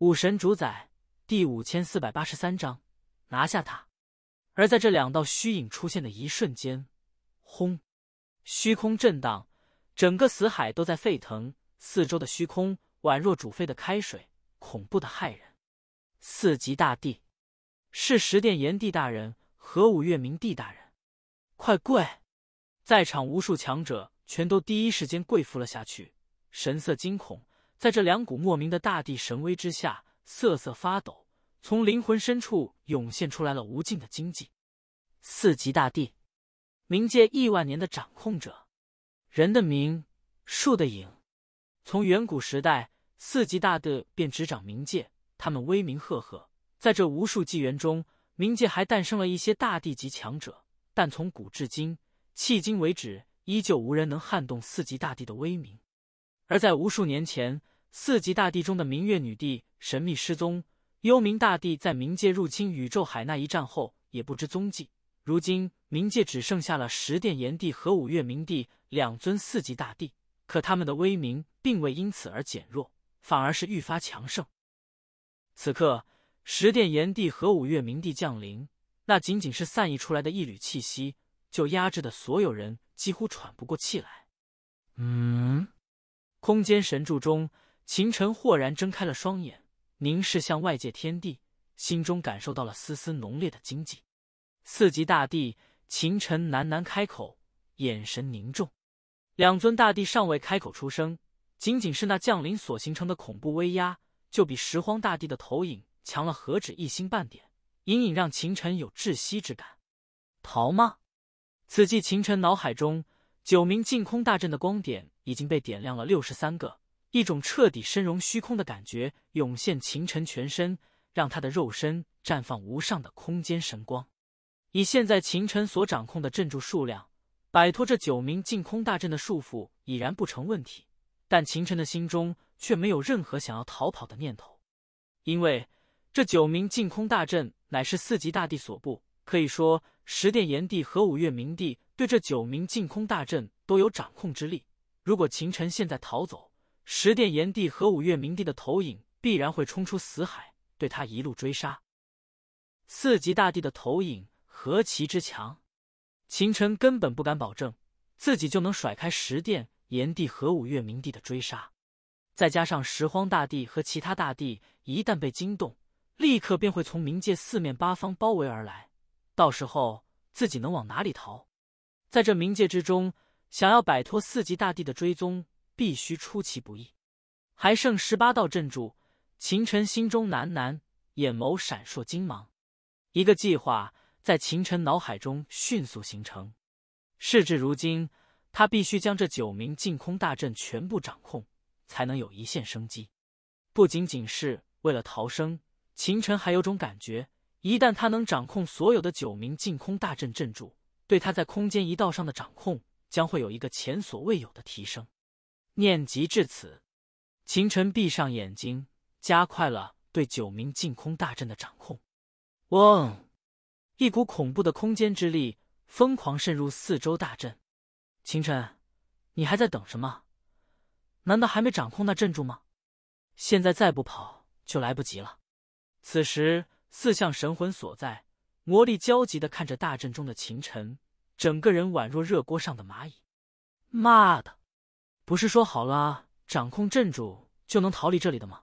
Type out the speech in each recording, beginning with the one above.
武神主宰第五千四百八十三章，拿下他！而在这两道虚影出现的一瞬间，轰！虚空震荡，整个死海都在沸腾，四周的虚空宛若煮沸的开水，恐怖的骇人。四级大帝，是十殿炎帝大人和五岳明帝大人，快跪！在场无数强者全都第一时间跪伏了下去，神色惊恐。在这两股莫名的大地神威之下，瑟瑟发抖，从灵魂深处涌现出来了无尽的精悸。四级大地，冥界亿万年的掌控者，人的名，树的影。从远古时代，四级大帝便执掌冥界，他们威名赫赫。在这无数纪元中，冥界还诞生了一些大帝级强者，但从古至今，迄今为止，依旧无人能撼动四级大帝的威名。而在无数年前，四级大帝中的明月女帝神秘失踪，幽冥大帝在冥界入侵宇宙海那一战后也不知踪迹。如今，冥界只剩下了十殿炎帝和五岳冥帝两尊四级大帝，可他们的威名并未因此而减弱，反而是愈发强盛。此刻，十殿炎帝和五岳冥帝降临，那仅仅是散逸出来的一缕气息，就压制的所有人几乎喘不过气来。嗯。空间神柱中，秦尘豁然睁开了双眼，凝视向外界天地，心中感受到了丝丝浓烈的惊悸。四级大帝，秦尘喃喃开口，眼神凝重。两尊大帝尚未开口出声，仅仅是那降临所形成的恐怖威压，就比拾荒大帝的投影强了何止一星半点，隐隐让秦尘有窒息之感。逃吗？此际，秦尘脑海中九名净空大阵的光点。已经被点亮了六十三个，一种彻底深融虚空的感觉涌现秦尘全身，让他的肉身绽放无上的空间神光。以现在秦尘所掌控的阵柱数量，摆脱这九名净空大阵的束缚已然不成问题。但秦尘的心中却没有任何想要逃跑的念头，因为这九名净空大阵乃是四级大帝所布，可以说十殿炎帝和五岳冥帝对这九名净空大阵都有掌控之力。如果秦尘现在逃走，十殿炎帝和五岳冥帝的投影必然会冲出死海，对他一路追杀。四级大帝的投影何其之强，秦尘根本不敢保证自己就能甩开十殿炎帝和五岳冥帝的追杀。再加上拾荒大帝和其他大帝一旦被惊动，立刻便会从冥界四面八方包围而来，到时候自己能往哪里逃？在这冥界之中。想要摆脱四级大帝的追踪，必须出其不意。还剩十八道镇住，秦尘心中喃喃，眼眸闪烁金芒。一个计划在秦尘脑海中迅速形成。事至如今，他必须将这九名禁空大阵全部掌控，才能有一线生机。不仅仅是为了逃生，秦尘还有种感觉：一旦他能掌控所有的九名禁空大阵镇住，对他在空间一道上的掌控。将会有一个前所未有的提升。念及至此，秦尘闭上眼睛，加快了对九明净空大阵的掌控。嗡！一股恐怖的空间之力疯狂渗入四周大阵。秦尘，你还在等什么？难道还没掌控那阵柱吗？现在再不跑就来不及了。此时四象神魂所在，魔力焦急的看着大阵中的秦尘。整个人宛若热锅上的蚂蚁，妈的！不是说好了掌控镇主就能逃离这里的吗？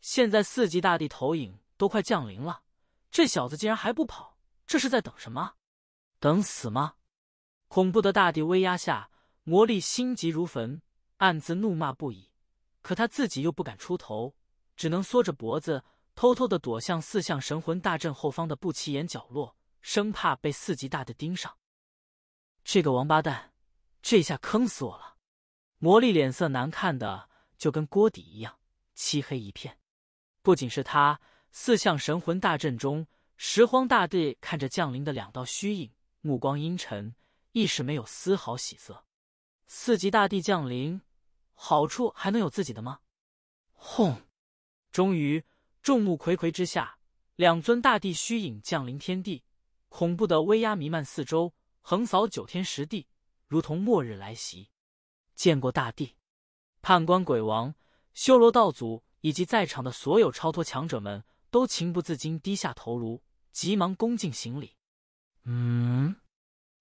现在四级大帝投影都快降临了，这小子竟然还不跑，这是在等什么？等死吗？恐怖的大地威压下，魔力心急如焚，暗自怒骂不已。可他自己又不敢出头，只能缩着脖子，偷偷的躲向四象神魂大阵后方的不起眼角落，生怕被四级大帝盯上。这个王八蛋，这下坑死我了！魔力脸色难看的就跟锅底一样，漆黑一片。不仅是他，四象神魂大阵中，十荒大帝看着降临的两道虚影，目光阴沉，一时没有丝毫喜色。四级大地降临，好处还能有自己的吗？轰！终于，众目睽睽之下，两尊大地虚影降临天地，恐怖的威压弥漫四周。横扫九天十地，如同末日来袭。见过大帝、判官鬼王、修罗道祖以及在场的所有超脱强者们，都情不自禁低下头颅，急忙恭敬行礼。嗯，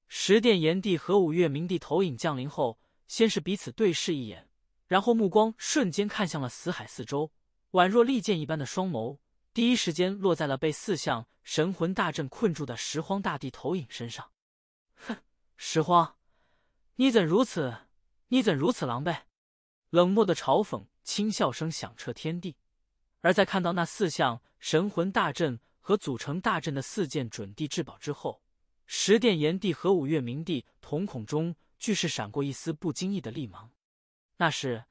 十殿炎帝和五岳明帝投影降临后，先是彼此对视一眼，然后目光瞬间看向了死海四周，宛若利剑一般的双眸，第一时间落在了被四象神魂大阵困住的拾荒大帝投影身上。石荒，你怎如此？你怎如此狼狈？冷漠的嘲讽，轻笑声响彻天地。而在看到那四项神魂大阵和组成大阵的四件准地至宝之后，十殿炎帝和五岳冥帝瞳孔中俱是闪过一丝不经意的厉芒。那是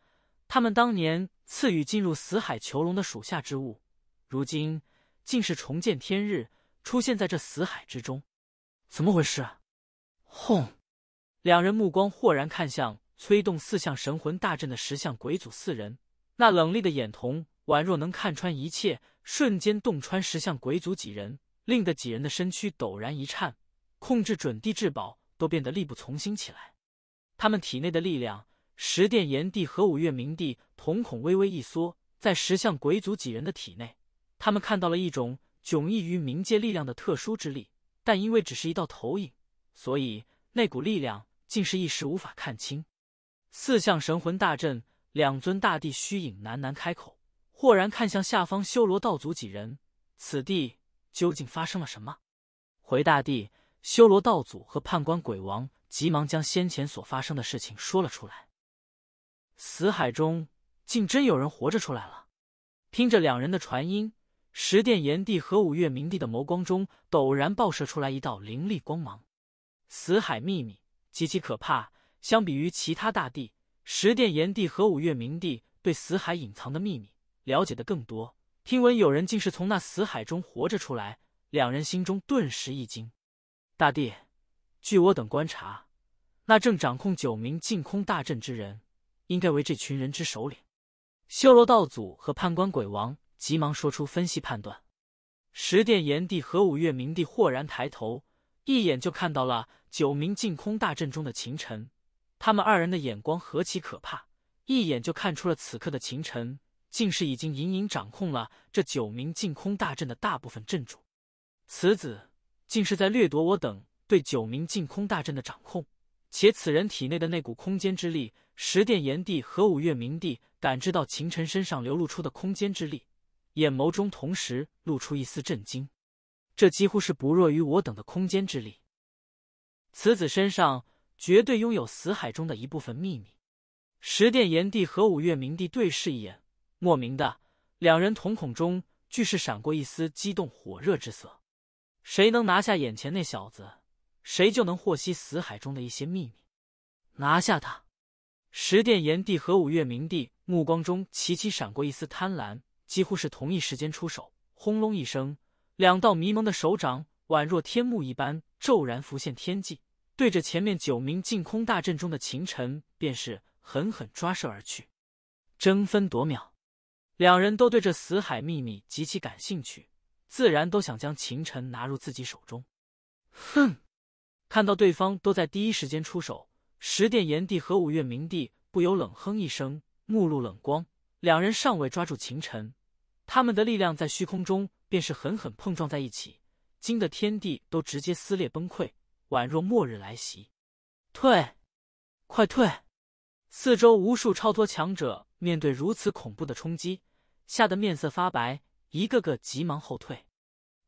他们当年赐予进入死海囚笼的属下之物，如今竟是重见天日，出现在这死海之中，怎么回事？轰！两人目光豁然看向催动四象神魂大阵的石像鬼祖四人，那冷厉的眼瞳宛若能看穿一切，瞬间洞穿石像鬼祖几人，令得几人的身躯陡然一颤，控制准地至宝都变得力不从心起来。他们体内的力量，十殿炎帝和五岳冥帝瞳孔微微一缩，在石像鬼祖几人的体内，他们看到了一种迥异于冥界力量的特殊之力，但因为只是一道投影。所以那股力量竟是一时无法看清。四象神魂大阵，两尊大帝虚影喃喃开口，豁然看向下方修罗道祖几人。此地究竟发生了什么？回大帝，修罗道祖和判官鬼王急忙将先前所发生的事情说了出来。死海中竟真有人活着出来了！听着两人的传音，十殿炎帝和五岳冥帝的眸光中陡然爆射出来一道凌厉光芒。死海秘密极其可怕，相比于其他大帝，十殿炎帝和五岳冥帝对死海隐藏的秘密了解的更多。听闻有人竟是从那死海中活着出来，两人心中顿时一惊。大帝，据我等观察，那正掌控九名净空大阵之人，应该为这群人之首领。修罗道祖和判官鬼王急忙说出分析判断。十殿炎帝和五岳冥帝豁然抬头。一眼就看到了九名净空大阵中的秦尘，他们二人的眼光何其可怕！一眼就看出了此刻的秦尘，竟是已经隐隐掌控了这九名净空大阵的大部分阵主。此子竟是在掠夺我等对九名净空大阵的掌控，且此人体内的那股空间之力，十殿炎帝和五岳冥帝感知到秦尘身上流露出的空间之力，眼眸中同时露出一丝震惊。这几乎是不弱于我等的空间之力，此子身上绝对拥有死海中的一部分秘密。十殿炎帝和五岳冥帝对视一眼，莫名的，两人瞳孔中俱是闪过一丝激动火热之色。谁能拿下眼前那小子，谁就能获悉死海中的一些秘密。拿下他！十殿炎帝和五岳冥帝目光中齐齐闪过一丝贪婪，几乎是同一时间出手。轰隆一声。两道迷蒙的手掌宛若天幕一般骤然浮现天际，对着前面九名净空大阵中的秦尘便是狠狠抓射而去。争分夺秒，两人都对这死海秘密极其感兴趣，自然都想将秦尘拿入自己手中。哼！看到对方都在第一时间出手，十殿炎帝和五岳冥帝不由冷哼一声，目露冷光。两人尚未抓住秦尘，他们的力量在虚空中。便是狠狠碰撞在一起，惊得天地都直接撕裂崩溃，宛若末日来袭。退！快退！四周无数超脱强者面对如此恐怖的冲击，吓得面色发白，一个个急忙后退。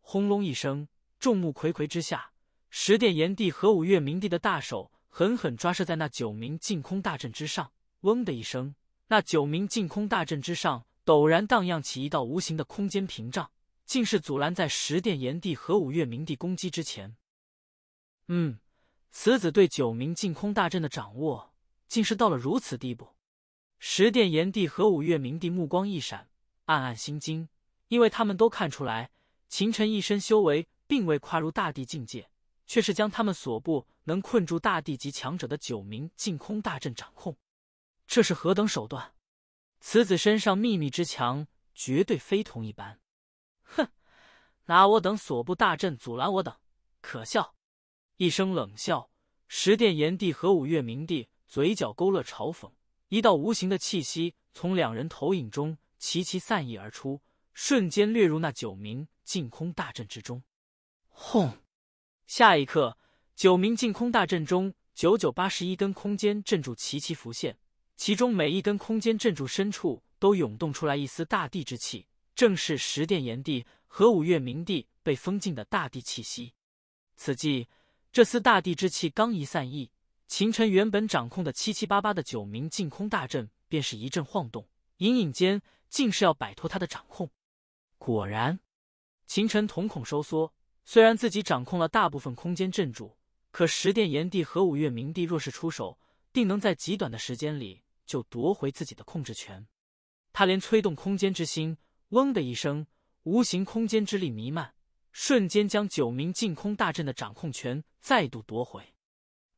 轰隆一声，众目睽睽之下，十殿炎帝和五岳冥帝的大手狠狠抓射在那九名净空大阵之上。嗡的一声，那九名净空大阵之上陡然荡漾起一道无形的空间屏障。竟是阻拦在十殿炎帝和五岳冥帝攻击之前。嗯，此子对九名净空大阵的掌握，竟是到了如此地步。十殿炎帝和五岳冥帝目光一闪，暗暗心惊，因为他们都看出来，秦尘一身修为并未跨入大帝境界，却是将他们所不能困住大帝级强者的九名净空大阵掌控。这是何等手段？此子身上秘密之强，绝对非同一般。哼！拿我等所布大阵阻拦我等，可笑！一声冷笑，十殿炎帝和五岳冥帝嘴角勾勒嘲讽。一道无形的气息从两人投影中齐齐散逸而出，瞬间掠入那九名净空大阵之中。轰！下一刻，九名净空大阵中九九八十一根空间阵柱齐齐浮现，其中每一根空间阵柱深处都涌动出来一丝大地之气。正是十殿炎帝和五岳冥帝被封禁的大地气息。此际，这丝大地之气刚一散逸，秦尘原本掌控的七七八八的九名净空大阵便是一阵晃动，隐隐间竟是要摆脱他的掌控。果然，秦尘瞳孔收缩。虽然自己掌控了大部分空间镇主，可十殿炎帝和五岳冥帝若是出手，定能在极短的时间里就夺回自己的控制权。他连催动空间之心。嗡的一声，无形空间之力弥漫，瞬间将九名净空大阵的掌控权再度夺回。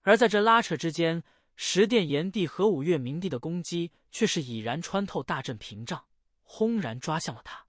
而在这拉扯之间，十殿炎帝和五岳冥帝的攻击却是已然穿透大阵屏障，轰然抓向了他。